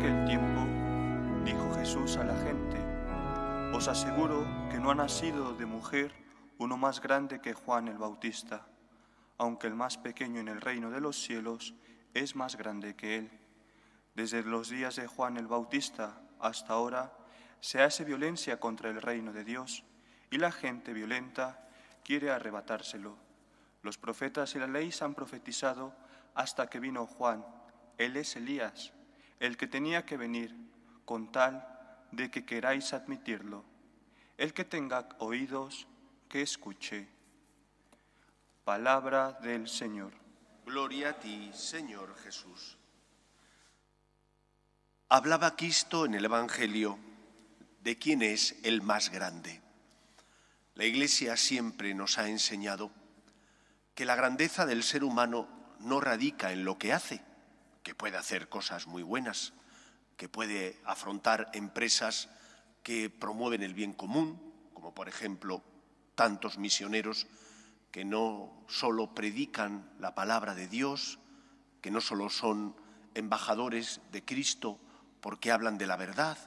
aquel tiempo, dijo Jesús a la gente, os aseguro que no ha nacido de mujer uno más grande que Juan el Bautista, aunque el más pequeño en el reino de los cielos es más grande que él. Desde los días de Juan el Bautista hasta ahora se hace violencia contra el reino de Dios y la gente violenta quiere arrebatárselo. Los profetas y la ley se han profetizado hasta que vino Juan. Él es Elías el que tenía que venir, con tal de que queráis admitirlo. El que tenga oídos, que escuche. Palabra del Señor. Gloria a ti, Señor Jesús. Hablaba Cristo en el Evangelio de quién es el más grande. La Iglesia siempre nos ha enseñado que la grandeza del ser humano no radica en lo que hace, que puede hacer cosas muy buenas, que puede afrontar empresas que promueven el bien común, como por ejemplo tantos misioneros que no solo predican la palabra de Dios, que no solo son embajadores de Cristo porque hablan de la verdad,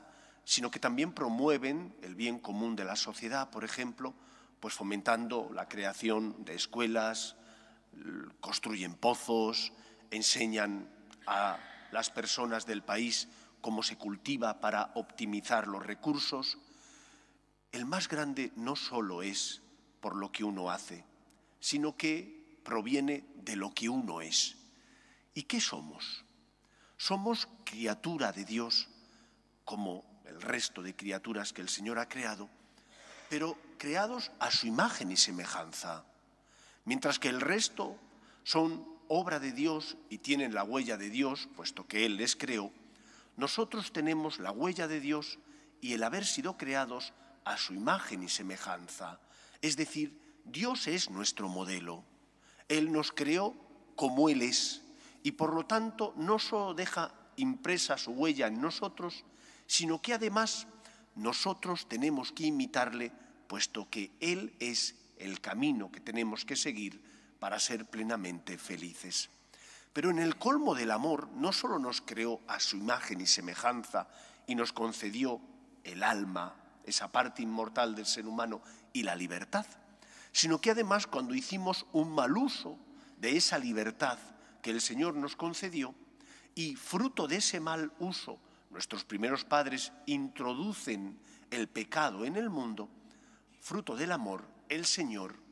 sino que también promueven el bien común de la sociedad, por ejemplo, pues fomentando la creación de escuelas, construyen pozos, enseñan a las personas del país cómo se cultiva para optimizar los recursos, el más grande no solo es por lo que uno hace, sino que proviene de lo que uno es. ¿Y qué somos? Somos criatura de Dios, como el resto de criaturas que el Señor ha creado, pero creados a su imagen y semejanza, mientras que el resto son obra de Dios y tienen la huella de Dios, puesto que Él les creó, nosotros tenemos la huella de Dios y el haber sido creados a su imagen y semejanza. Es decir, Dios es nuestro modelo. Él nos creó como Él es y por lo tanto no solo deja impresa su huella en nosotros, sino que además nosotros tenemos que imitarle, puesto que Él es el camino que tenemos que seguir para ser plenamente felices. Pero en el colmo del amor no solo nos creó a su imagen y semejanza y nos concedió el alma, esa parte inmortal del ser humano, y la libertad, sino que además cuando hicimos un mal uso de esa libertad que el Señor nos concedió, y fruto de ese mal uso, nuestros primeros padres introducen el pecado en el mundo, fruto del amor, el Señor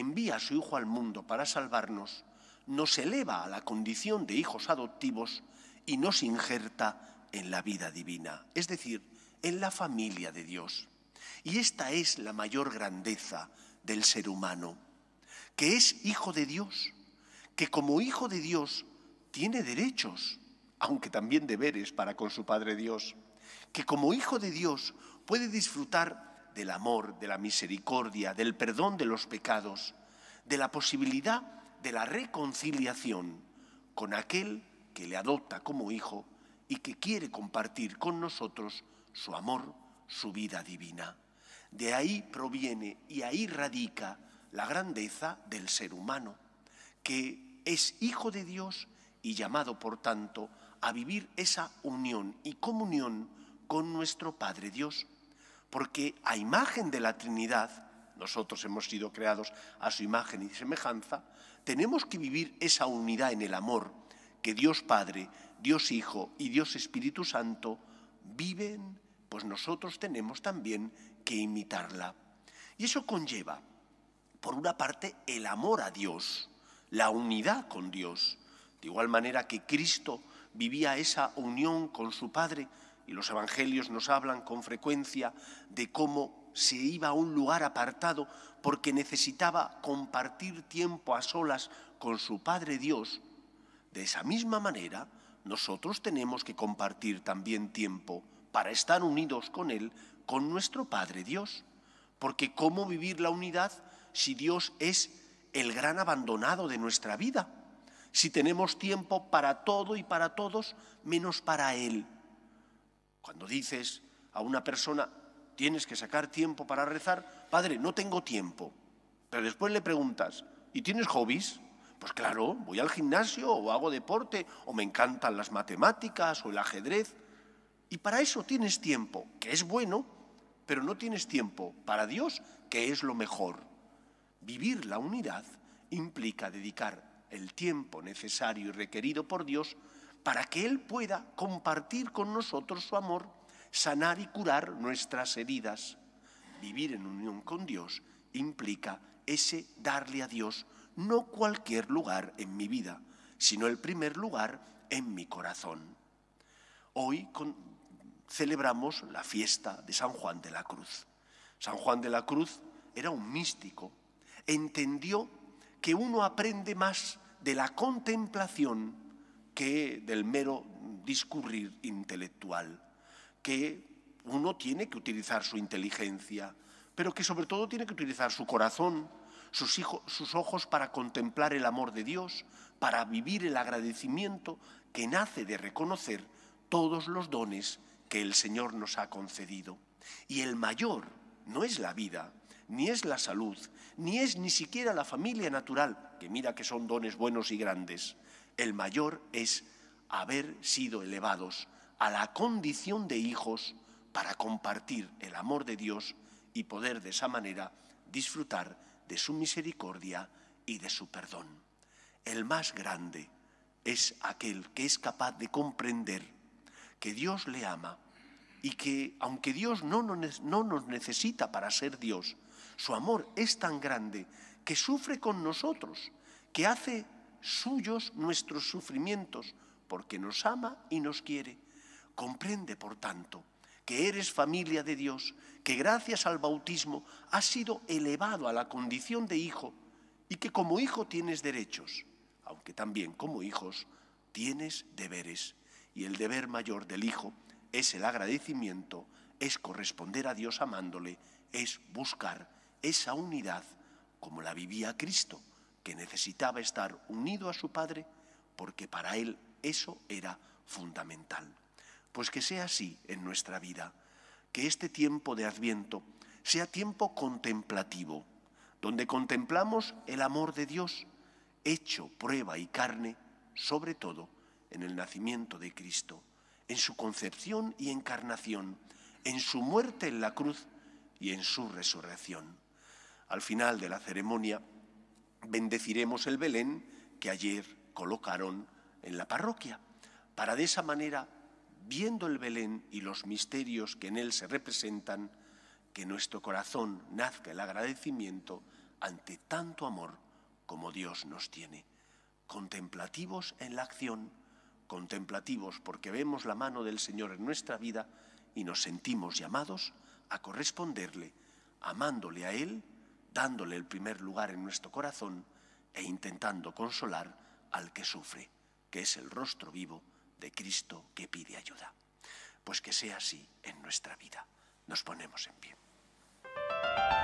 envía a su Hijo al mundo para salvarnos, nos eleva a la condición de hijos adoptivos y nos injerta en la vida divina, es decir, en la familia de Dios. Y esta es la mayor grandeza del ser humano, que es hijo de Dios, que como hijo de Dios tiene derechos, aunque también deberes para con su Padre Dios, que como hijo de Dios puede disfrutar del amor, de la misericordia, del perdón de los pecados, de la posibilidad de la reconciliación con aquel que le adopta como hijo y que quiere compartir con nosotros su amor, su vida divina. De ahí proviene y ahí radica la grandeza del ser humano, que es hijo de Dios y llamado, por tanto, a vivir esa unión y comunión con nuestro Padre Dios porque a imagen de la Trinidad, nosotros hemos sido creados a su imagen y semejanza, tenemos que vivir esa unidad en el amor que Dios Padre, Dios Hijo y Dios Espíritu Santo viven, pues nosotros tenemos también que imitarla. Y eso conlleva, por una parte, el amor a Dios, la unidad con Dios, de igual manera que Cristo vivía esa unión con su Padre, y los evangelios nos hablan con frecuencia de cómo se iba a un lugar apartado porque necesitaba compartir tiempo a solas con su Padre Dios, de esa misma manera nosotros tenemos que compartir también tiempo para estar unidos con Él, con nuestro Padre Dios. Porque ¿cómo vivir la unidad si Dios es el gran abandonado de nuestra vida? Si tenemos tiempo para todo y para todos, menos para Él cuando dices a una persona, tienes que sacar tiempo para rezar, padre, no tengo tiempo. Pero después le preguntas, ¿y tienes hobbies? Pues claro, voy al gimnasio o hago deporte o me encantan las matemáticas o el ajedrez. Y para eso tienes tiempo, que es bueno, pero no tienes tiempo para Dios, que es lo mejor. Vivir la unidad implica dedicar el tiempo necesario y requerido por Dios para que Él pueda compartir con nosotros su amor, sanar y curar nuestras heridas. Vivir en unión con Dios implica ese darle a Dios no cualquier lugar en mi vida, sino el primer lugar en mi corazón. Hoy celebramos la fiesta de San Juan de la Cruz. San Juan de la Cruz era un místico, entendió que uno aprende más de la contemplación que del mero discurrir intelectual, que uno tiene que utilizar su inteligencia, pero que sobre todo tiene que utilizar su corazón, sus, hijos, sus ojos para contemplar el amor de Dios, para vivir el agradecimiento que nace de reconocer todos los dones que el Señor nos ha concedido. Y el mayor no es la vida, ni es la salud, ni es ni siquiera la familia natural, que mira que son dones buenos y grandes. El mayor es haber sido elevados a la condición de hijos para compartir el amor de Dios y poder de esa manera disfrutar de su misericordia y de su perdón. El más grande es aquel que es capaz de comprender que Dios le ama y que aunque Dios no nos, no nos necesita para ser Dios, su amor es tan grande que sufre con nosotros, que hace suyos nuestros sufrimientos, porque nos ama y nos quiere. Comprende, por tanto, que eres familia de Dios, que gracias al bautismo has sido elevado a la condición de hijo y que como hijo tienes derechos, aunque también como hijos tienes deberes. Y el deber mayor del hijo es el agradecimiento, es corresponder a Dios amándole, es buscar esa unidad como la vivía Cristo que necesitaba estar unido a su Padre porque para él eso era fundamental. Pues que sea así en nuestra vida, que este tiempo de Adviento sea tiempo contemplativo, donde contemplamos el amor de Dios hecho prueba y carne, sobre todo en el nacimiento de Cristo, en su concepción y encarnación, en su muerte en la cruz y en su resurrección. Al final de la ceremonia, bendeciremos el Belén que ayer colocaron en la parroquia, para de esa manera, viendo el Belén y los misterios que en él se representan, que nuestro corazón nazca el agradecimiento ante tanto amor como Dios nos tiene. Contemplativos en la acción, contemplativos porque vemos la mano del Señor en nuestra vida y nos sentimos llamados a corresponderle, amándole a Él dándole el primer lugar en nuestro corazón e intentando consolar al que sufre, que es el rostro vivo de Cristo que pide ayuda. Pues que sea así en nuestra vida. Nos ponemos en pie.